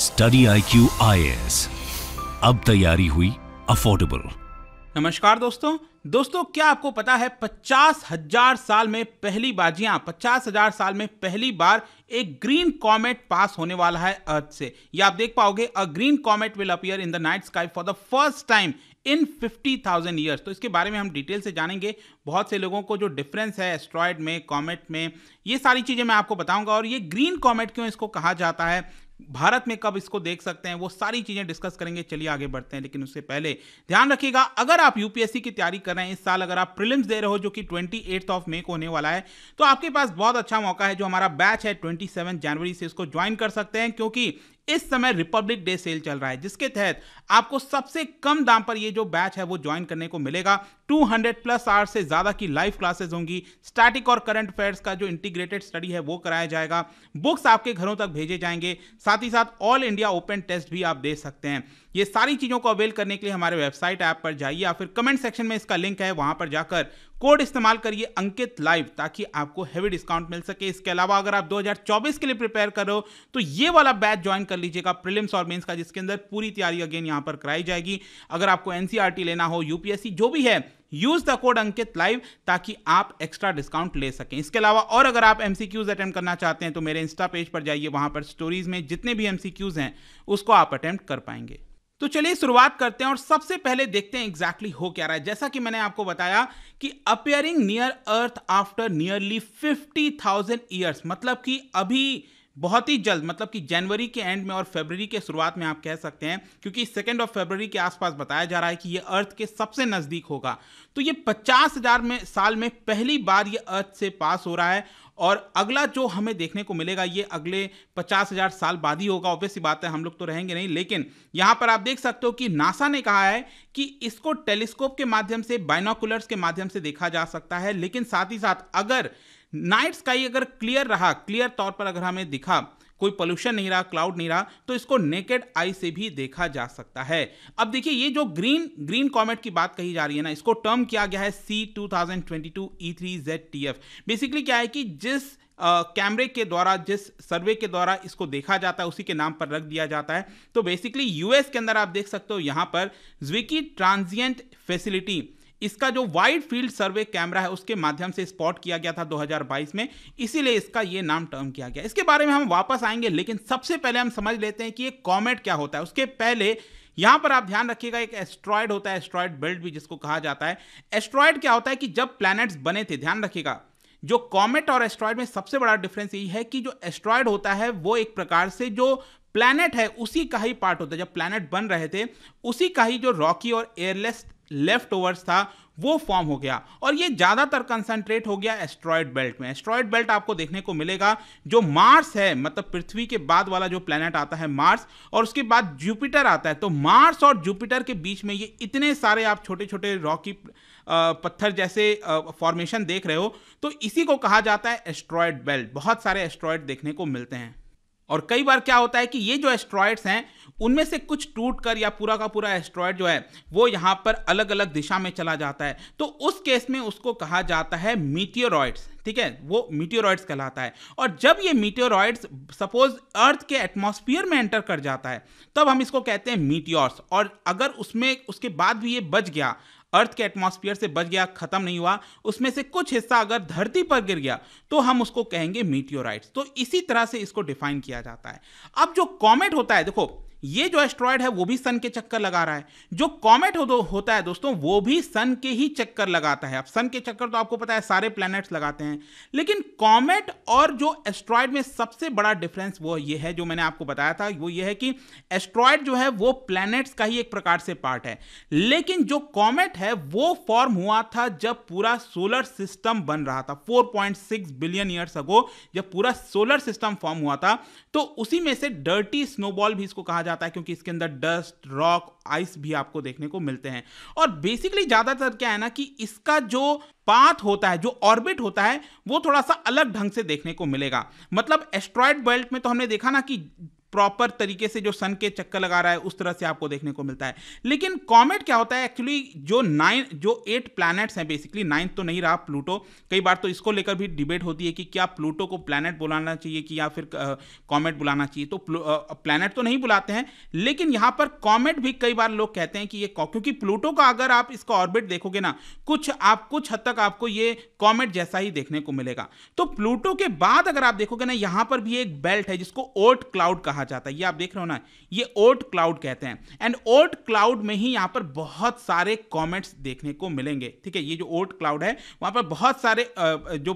study I Q I अब तैयारी हुई अफोर्डेबल नमस्कार दोस्तों दोस्तों क्या आपको पता है पचास हजार साल में पहली बार जी हाँ पचास हजार साल में पहली बार एक ग्रीन कॉमेट पास होने वाला है अर्थ से या आप देख पाओगे a green comet will appear in the night sky for the first time in 50,000 years तो इसके बारे में हम डिटेल से जानेंगे बहुत से लोगों को जो डिफरेंस है एस्ट्रॉयड में कॉमेट में ये सारी चीज़ें मैं आपको बताऊंगा और ये ग्रीन कॉमेट क्यों इसको कहा जाता है भारत में कब इसको देख सकते हैं वो सारी चीज़ें डिस्कस करेंगे चलिए आगे बढ़ते हैं लेकिन उससे पहले ध्यान रखिएगा अगर आप यूपीएससी की तैयारी कर रहे हैं इस साल अगर आप प्रिलिम्स दे रहे हो जो कि ट्वेंटी ऑफ मे को होने वाला है तो आपके पास बहुत अच्छा मौका है जो हमारा बैच है ट्वेंटी जनवरी से इसको ज्वाइन कर सकते हैं क्योंकि इस समय रिपब्लिक डे सेल चल रहा है जिसके तहत आपको सबसे कम दाम पर ये जो बैच है वो ज्वाइन करने को मिलेगा 200 प्लस आर से ज़्यादा की लाइव क्लासेस होंगी स्टैटिक और करंट अफेयर्स का जो इंटीग्रेटेड स्टडी है वो कराया जाएगा बुक्स आपके घरों तक भेजे जाएंगे साथ ही साथ ऑल इंडिया ओपन टेस्ट भी आप दे सकते हैं ये सारी चीज़ों को अवेल करने के लिए हमारे वेबसाइट ऐप पर जाइए या फिर कमेंट सेक्शन में इसका लिंक है वहाँ पर जाकर कोड इस्तेमाल करिए अंकित लाइव ताकि आपको हैवी डिस्काउंट मिल सके इसके अलावा अगर आप 2024 के लिए प्रिपेयर करो तो ये वाला बैच ज्वाइन कर लीजिएगा प्रिलिम्स और मेंस का जिसके अंदर पूरी तैयारी अगेन यहाँ पर कराई जाएगी अगर आपको एनसीआरटी e लेना हो यूपीएससी जो भी है use the code Ankit live ताकि आप एक्स्ट्रा डिस्काउंट ले सकें इसके अलावा और अगर आप एम अटेम्प्ट करना चाहते हैं तो मेरे इंस्टा पेज पर जाइए वहां पर स्टोरीज में जितने भी एम हैं उसको आप अटेम्प्ट कर पाएंगे तो चलिए शुरुआत करते हैं और सबसे पहले देखते हैं एग्जैक्टली exactly हो क्या रहा है जैसा कि मैंने आपको बताया कि appearing near earth after nearly fifty thousand years मतलब कि अभी बहुत ही जल्द मतलब कि जनवरी के एंड में और फरवरी के शुरुआत में आप कह सकते हैं क्योंकि सेकेंड ऑफ फरवरी के आसपास बताया जा रहा है कि ये अर्थ के सबसे नज़दीक होगा तो ये पचास हजार में साल में पहली बार ये अर्थ से पास हो रहा है और अगला जो हमें देखने को मिलेगा ये अगले पचास हजार साल बाद ही होगा ऑब्वियस बात है हम लोग तो रहेंगे नहीं लेकिन यहां पर आप देख सकते हो कि नासा ने कहा है कि इसको टेलीस्कोप के माध्यम से बाइनोकुलर्स के माध्यम से देखा जा सकता है लेकिन साथ ही साथ अगर नाइट स्काई अगर क्लियर रहा क्लियर तौर पर अगर हमें दिखा कोई पोल्यूशन नहीं रहा क्लाउड नहीं रहा तो इसको नेकेड आई से भी देखा जा सकता है अब देखिए ये जो ग्रीन ग्रीन कॉमेट की बात कही जा रही है ना इसको टर्म किया गया है C two thousand twenty two E three Z T F basically क्या है कि जिस कैमरे uh, के द्वारा जिस सर्वे के द्वारा इसको देखा जाता है उसी के नाम पर रख दिया जाता है तो बेसिकली यूएस के अंदर आप देख सकते हो यहाँ पर ज्विकी ट्रांजिएंट फैसिलिटी इसका जो वाइड फील्ड सर्वे कैमरा है उसके माध्यम से स्पॉट किया गया था 2022 में इसीलिए इसका ये नाम टर्म किया गया इसके बारे में हम वापस आएंगे लेकिन सबसे पहले हम समझ लेते हैं कि ये कॉमेट क्या होता है उसके पहले यहां पर आप ध्यान रखिएगा एक एस्ट्रॉयड होता है एस्ट्रॉयड बेल्ट भी जिसको कहा जाता है एस्ट्रॉयड क्या होता है कि जब प्लैनेट्स बने थे ध्यान रखिएगा जो कॉमेट और एस्ट्रॉयड में सबसे बड़ा डिफरेंस यही है कि जो एस्ट्रॉयड होता है वो एक प्रकार से जो प्लैनेट है उसी का ही पार्ट होता है जब प्लैनेट बन रहे थे उसी का ही जो रॉकी और एयरलेस लेफ्ट ओवर्स था वो फॉर्म हो गया और ये ज़्यादातर कंसंट्रेट हो गया एस्ट्रॉयड बेल्ट में एस्ट्रॉयड बेल्ट आपको देखने को मिलेगा जो मार्स है मतलब पृथ्वी के बाद वाला जो प्लेनेट आता है मार्स और उसके बाद जुपिटर आता है तो मार्स और जुपिटर के बीच में ये इतने सारे आप छोटे छोटे रॉकी पत्थर जैसे फॉर्मेशन देख रहे हो तो इसी को कहा जाता है एस्ट्रॉयड बेल्ट बहुत सारे एस्ट्रॉयड देखने को मिलते हैं और कई बार क्या होता है कि ये जो एस्ट्रॉयड्स हैं उनमें से कुछ टूट कर या पूरा का पूरा एस्ट्रॉयड जो है वो यहाँ पर अलग अलग दिशा में चला जाता है तो उस केस में उसको कहा जाता है मीटियोरॉयड्स ठीक है वो मीटियोरॉयड्स कहलाता है और जब ये मीटियोरॉयड्स सपोज अर्थ के एटमोसफियर में एंटर कर जाता है तब हम इसको कहते हैं मीटियोर्स और अगर उसमें उसके बाद भी ये बच गया अर्थ के एटमॉस्फेयर से बच गया खत्म नहीं हुआ उसमें से कुछ हिस्सा अगर धरती पर गिर गया तो हम उसको कहेंगे मीटियोराइट्स तो इसी तरह से इसको डिफाइन किया जाता है अब जो कॉमेट होता है देखो ये जो एस्ट्रॉयड है वो भी सन के चक्कर लगा रहा है जो कॉमेट हो होता है दोस्तों वो भी सन के ही चक्कर लगाता है अब सन के चक्कर तो आपको पता है सारे प्लैनेट्स लगाते हैं लेकिन कॉमेट और जो एस्ट्रॉयड में सबसे बड़ा डिफरेंस वो ये है जो मैंने आपको बताया था वो ये है कि एस्ट्रॉयड जो है वो प्लैनेट्स का ही एक प्रकार से पार्ट है लेकिन जो कॉमेट है वो फॉर्म हुआ था जब पूरा सोलर सिस्टम बन रहा था 4.6 बिलियन ईयर्स अगो जब पूरा सोलर सिस्टम फॉर्म हुआ था तो उसी में से डर्टी स्नोबॉल भी इसको कहा जाता जाता है क्योंकि इसके अंदर डस्ट रॉक आइस भी आपको देखने को मिलते हैं और बेसिकली ज़्यादातर क्या है ना कि इसका जो पाथ होता है जो ऑर्बिट होता है वो थोड़ा सा अलग ढंग से देखने को मिलेगा मतलब एस्ट्रॉयड बेल्ट में तो हमने देखा ना कि प्रॉपर तरीके से जो सन के चक्कर लगा रहा है उस तरह से आपको देखने को मिलता है लेकिन कॉमेट क्या होता है एक्चुअली जो नाइन जो एट प्लैनेट्स हैं बेसिकली नाइन्थ तो नहीं रहा प्लूटो कई बार तो इसको लेकर भी डिबेट होती है कि क्या प्लूटो को प्लैनेट बुलाना चाहिए कि या फिर कॉमेट बुलाना चाहिए तो प्लैनेट तो नहीं बुलाते हैं लेकिन यहाँ पर कॉमेट भी कई बार लोग कहते हैं कि ये क्योंकि प्लूटो का अगर आप इसका ऑर्बिट देखोगे ना कुछ आप कुछ हद तक आपको ये कॉमेट जैसा ही देखने को मिलेगा तो प्लूटो के बाद अगर आप देखोगे ना यहाँ पर भी एक बेल्ट है जिसको ओट क्लाउड कहा कहा जाता है ये आप देख रहे हो ना ये ओट क्लाउड कहते हैं एंड ओट क्लाउड में ही यहाँ पर बहुत सारे कॉमेंट्स देखने को मिलेंगे ठीक है ये जो ओट क्लाउड है वहाँ पर बहुत सारे जो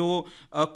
जो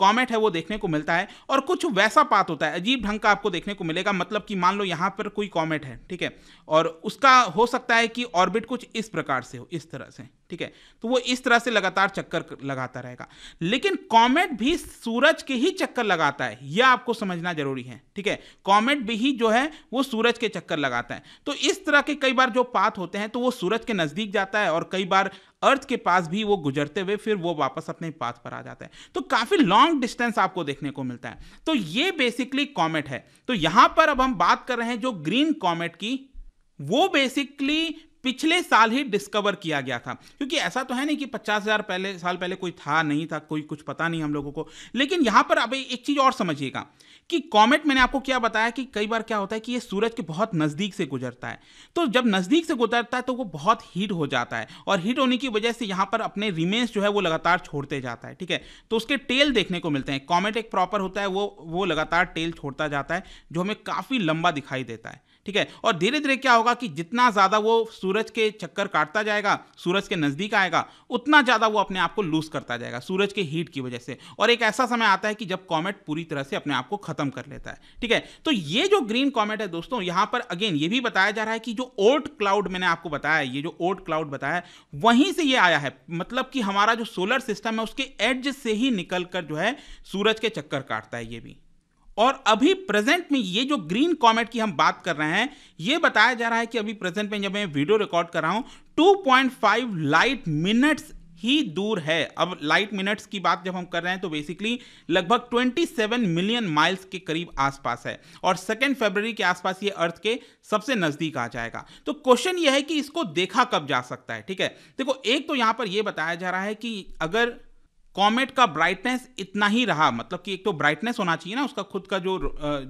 कॉमेंट है वो देखने को मिलता है और कुछ वैसा पात होता है अजीब ढंग का आपको देखने को मिलेगा मतलब कि मान लो यहाँ पर कोई कॉमेंट है ठीक है और उसका हो सकता है कि ऑर्बिट कुछ इस प्रकार से हो इस तरह से ठीक है तो वो इस तरह से लगातार चक्कर लगाता रहेगा लेकिन कॉमेट भी सूरज के ही चक्कर लगाता है यह आपको समझना जरूरी है ठीक है कॉमेट भी ही जो है वो सूरज के चक्कर लगाता है तो इस तरह के कई बार जो पाथ होते हैं तो वो सूरज के नज़दीक जाता है और कई बार अर्थ के पास भी वो गुजरते हुए फिर वो वापस अपने पाथ पर आ जाता है तो काफ़ी लॉन्ग डिस्टेंस आपको देखने को मिलता है तो ये बेसिकली कॉमेट है तो यहां पर अब हम बात कर रहे हैं जो ग्रीन कॉमेट की वो बेसिकली पिछले साल ही डिस्कवर किया गया था क्योंकि ऐसा तो है नहीं कि पचास हज़ार पहले साल पहले कोई था नहीं था कोई कुछ पता नहीं हम लोगों को लेकिन यहां पर अब एक चीज़ और समझिएगा कि कॉमेट मैंने आपको क्या बताया कि कई बार क्या होता है कि ये सूरज के बहुत नज़दीक से गुजरता है तो जब नज़दीक से गुजरता है तो वो बहुत हीट हो जाता है और हीट होने की वजह से यहां पर अपने रिमेन्स जो है वो लगातार छोड़ते जाता है ठीक है तो उसके टेल देखने को मिलते हैं कॉमेट एक प्रॉपर होता है वो वो लगातार टेल छोड़ता जाता है जो हमें काफ़ी लंबा दिखाई देता है ठीक है और धीरे धीरे क्या होगा कि जितना ज़्यादा वो सूरज के चक्कर काटता जाएगा सूरज के नज़दीक आएगा उतना ज़्यादा वो अपने आप को लूज़ करता जाएगा सूरज के हीट की वजह से और एक ऐसा समय आता है कि जब कॉमेट पूरी तरह से अपने आप को ख़त्म कर लेता है ठीक है तो ये जो ग्रीन कॉमेट है दोस्तों यहां पर अगेन ये भी बताया जा रहा है कि जो ओट क्लाउड मैंने आपको बताया ये जो ओट क्लाउड बताया है वहीं से ये आया है मतलब कि हमारा जो सोलर सिस्टम है उसके एज से ही निकल कर जो है सूरज के चक्कर काटता है ये भी और अभी प्रेजेंट में ये जो ग्रीन कॉमेट की हम बात कर रहे हैं ये बताया जा रहा है कि अभी प्रेजेंट में जब मैं वीडियो रिकॉर्ड कर रहा हूँ 2.5 लाइट मिनट्स ही दूर है अब लाइट मिनट्स की बात जब हम कर रहे हैं तो बेसिकली लगभग 27 मिलियन माइल्स के करीब आसपास है और सेकेंड फेबररी के आसपास ये अर्थ के सबसे नज़दीक आ जाएगा तो क्वेश्चन ये है कि इसको देखा कब जा सकता है ठीक है देखो एक तो यहाँ पर यह बताया जा रहा है कि अगर कॉमेट का ब्राइटनेस इतना ही रहा मतलब कि एक तो ब्राइटनेस होना चाहिए ना उसका खुद का जो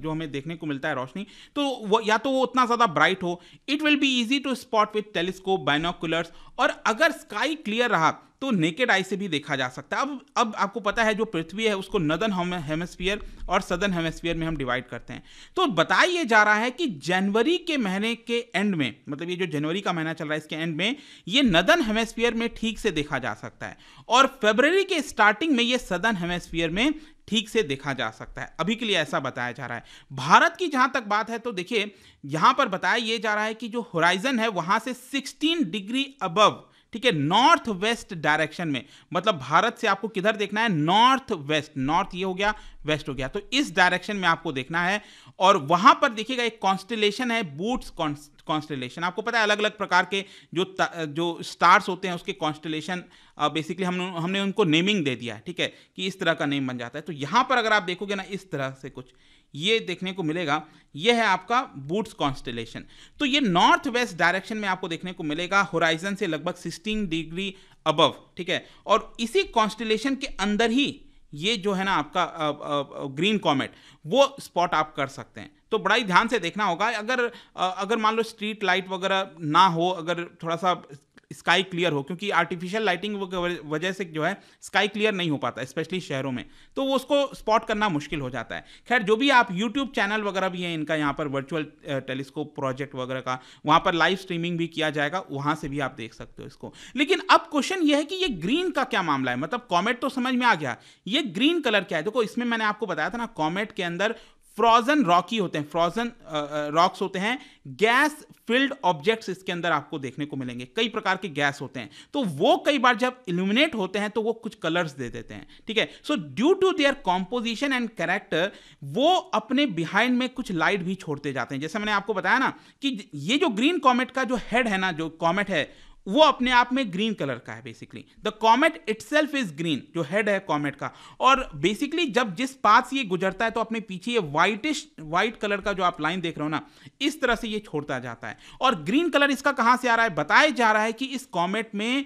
जो हमें देखने को मिलता है रोशनी तो वो या तो वो उतना ज़्यादा ब्राइट हो it will be easy to spot with telescope binoculars और अगर स्काई क्लियर रहा तो नेकेड आई से भी देखा जा सकता है अब अब आपको पता है जो पृथ्वी है उसको नदन हेमेस्फीयर और सदन हेमेस्फीयर में हम डिवाइड करते हैं तो बताइए जा रहा है कि जनवरी के महीने के एंड में मतलब ये जो जनवरी का महीना चल रहा है इसके एंड में ये नदन हेमेस्फीयर में ठीक से देखा जा सकता है और फेबररी के स्टार्टिंग में ये सदन हेमेस्फीयर में ठीक से देखा जा सकता है अभी के लिए ऐसा बताया जा रहा है भारत की जहां तक बात है तो देखिए यहां पर बताया ये जा रहा है कि जो होराइजन है वहां से सिक्सटीन डिग्री अबव ठीक है नॉर्थ वेस्ट डायरेक्शन में मतलब भारत से आपको किधर देखना है नॉर्थ वेस्ट नॉर्थ ये हो गया वेस्ट हो गया तो इस डायरेक्शन में आपको देखना है और वहां पर देखिएगा एक कॉन्स्टिलेशन है बूट्स कॉन्स्टिलेशन आपको पता है अलग अलग प्रकार के जो जो स्टार्स होते हैं उसके कॉन्स्टलेशन बेसिकली हम हमने उनको नेमिंग दे दिया है ठीक है कि इस तरह का नेम बन जाता है तो यहां पर अगर आप देखोगे ना इस तरह से कुछ ये देखने को मिलेगा ये है आपका बूट्स कॉन्स्टेलेशन तो ये नॉर्थ वेस्ट डायरेक्शन में आपको देखने को मिलेगा होराइजन से लगभग 16 डिग्री अबव ठीक है और इसी कॉन्स्टेलेशन के अंदर ही ये जो है ना आपका आ, आ, आ, ग्रीन कॉमेट वो स्पॉट आप कर सकते हैं तो बड़ा ही ध्यान से देखना होगा अगर अगर मान लो स्ट्रीट लाइट वगैरह ना हो अगर थोड़ा सा स्काई क्लियर हो क्योंकि आर्टिफिशियल लाइटिंग वजह से जो है स्काई क्लियर नहीं हो पाता स्पेशली शहरों में तो वो उसको स्पॉट करना मुश्किल हो जाता है खैर जो भी आप यूट्यूब चैनल वगैरह भी है इनका यहाँ पर वर्चुअल टेलीस्कोप प्रोजेक्ट वगैरह का वहाँ पर लाइव स्ट्रीमिंग भी किया जाएगा वहाँ से भी आप देख सकते हो इसको लेकिन अब क्वेश्चन यह है कि ये ग्रीन का क्या मामला है मतलब कॉमेट तो समझ में आ गया ये ग्रीन कलर क्या है देखो इसमें मैंने आपको बताया था ना कॉमेट के अंदर फ्रोजन रॉकी होते हैं फ्रोजन रॉक्स होते हैं गैस फिल्ड ऑब्जेक्ट्स इसके अंदर आपको देखने को मिलेंगे कई प्रकार के गैस होते हैं तो वो कई बार जब इल्यूमिनेट होते हैं तो वो कुछ कलर्स दे देते हैं ठीक है so due to their composition and character वो अपने बिहाइंड में कुछ लाइट भी छोड़ते जाते हैं जैसे मैंने आपको बताया ना कि ये जो ग्रीन कॉमेट का जो हेड है ना जो कॉमेट है वो अपने आप में ग्रीन कलर का है basically the comet itself is green जो हेड है कॉमेट का और बेसिकली जब जिस पाथ से ये गुजरता है तो अपने पीछे ये व्हाइटिश व्हाइट कलर का जो आप लाइन देख रहे हो ना इस तरह से ये छोड़ता जाता है और ग्रीन कलर इसका कहां से आ रहा है बताया जा रहा है कि इस कॉमेट में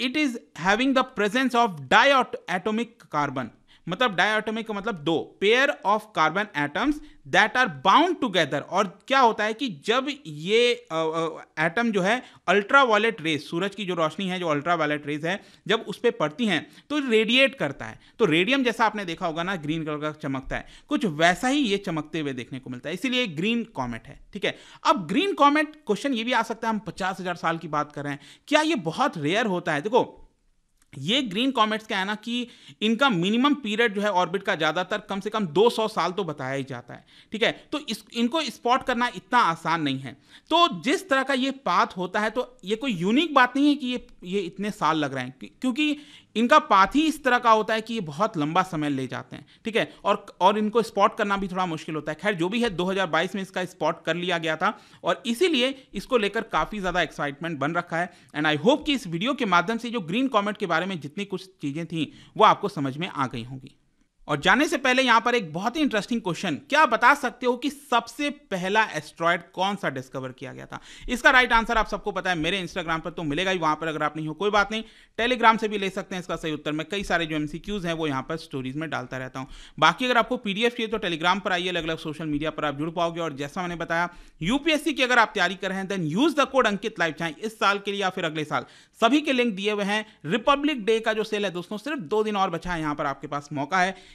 it is having the presence of diatomic carbon मतलब डायटोमिक का मतलब दो pair of carbon atoms that are bound together और क्या होता है कि जब ये एटम जो है अल्ट्रा वायलेट रेस सूरज की जो रोशनी है जो अल्ट्रा वायलेट रेस है जब उस पर पड़ती हैं तो रेडिएट करता है तो रेडियम जैसा आपने देखा होगा ना ग्रीन कलर का चमकता है कुछ वैसा ही ये चमकते हुए देखने को मिलता है इसीलिए ग्रीन कॉमेट है ठीक है अब ग्रीन कॉमेट क्वेश्चन ये भी आ सकता है हम पचास हजार साल की बात कर रहे हैं क्या ये बहुत रेयर होता है देखो ये ग्रीन कॉमेट्स का है ना कि इनका मिनिमम पीरियड जो है ऑर्बिट का ज़्यादातर कम से कम 200 साल तो बताया ही जाता है ठीक है तो इस इनको स्पॉट करना इतना आसान नहीं है तो जिस तरह का ये पाथ होता है तो ये कोई यूनिक बात नहीं है कि ये ये इतने साल लग रहे हैं क्योंकि इनका पाथ ही इस तरह का होता है कि ये बहुत लंबा समय ले जाते हैं ठीक है और और इनको स्पॉट करना भी थोड़ा मुश्किल होता है खैर जो भी है 2022 में इसका स्पॉट कर लिया गया था और इसीलिए इसको लेकर काफ़ी ज़्यादा एक्साइटमेंट बन रखा है एंड आई होप कि इस वीडियो के माध्यम से जो ग्रीन कॉमेट के बारे बारे में जितनी कुछ चीज़ें थी वो आपको समझ में आ गई होंगी और जाने से पहले यहां पर एक बहुत ही इंटरेस्टिंग क्वेश्चन क्या बता सकते हो कि सबसे पहला एस्ट्रॉयड कौन सा डिस्कवर किया गया था इसका राइट आंसर आप सबको पता है मेरे इंस्टाग्राम पर तो मिलेगा ही वहां पर अगर आप नहीं हो कोई बात नहीं टेलीग्राम से भी ले सकते हैं इसका सही उत्तर मैं कई सारे जो एमसीक्यूज हैं वो यहां पर स्टोरीज में डालता रहता हूं बाकी अगर आपको पीडीएफ चाहिए तो टेलीग्राम पर आइए अलग अलग सोशल मीडिया पर आप जुड़ पाओगे और जैसा मैंने बताया यूपीएससी की अगर आप तैयारी कर रहे हैं then use the code Ankit life चाहे इस साल के लिए या फिर अगले साल सभी के लिंक दिए हुए हैं रिपब्लिक डे का जो सेल है दोस्तों सिर्फ दो दिन और बचा है यहां पर आपके पास मौका है